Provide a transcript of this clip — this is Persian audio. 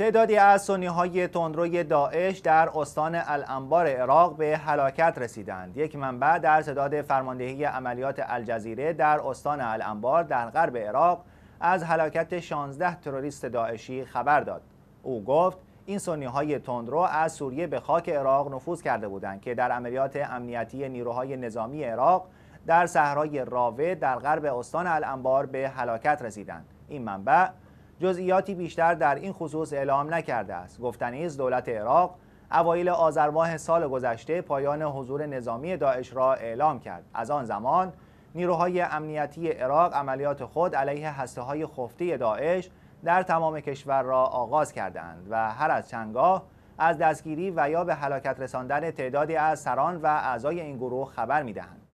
تعدادی از سنی های تندروی داعش در استان الانبار عراق به هلاکت رسیدند. یک منبع در تعداد فرماندهی عملیات الجزیره در استان الانبار در غرب عراق از هلاکت 16 تروریست داعشی خبر داد. او گفت این سنی های تندرو از سوریه به خاک عراق نفوذ کرده بودند که در عملیات امنیتی نیروهای نظامی عراق در صحرای راوه در غرب استان الانبار به هلاکت رسیدند. این منبع جزئیاتی بیشتر در این خصوص اعلام نکرده است گفتنی دولت عراق اوایل آذر سال گذشته پایان حضور نظامی داعش را اعلام کرد از آن زمان نیروهای امنیتی عراق عملیات خود علیه هسته های خفته داعش در تمام کشور را آغاز کردند و هر از چندگاه از دستگیری و یا به هلاکت رساندن تعدادی از سران و اعضای این گروه خبر میدهند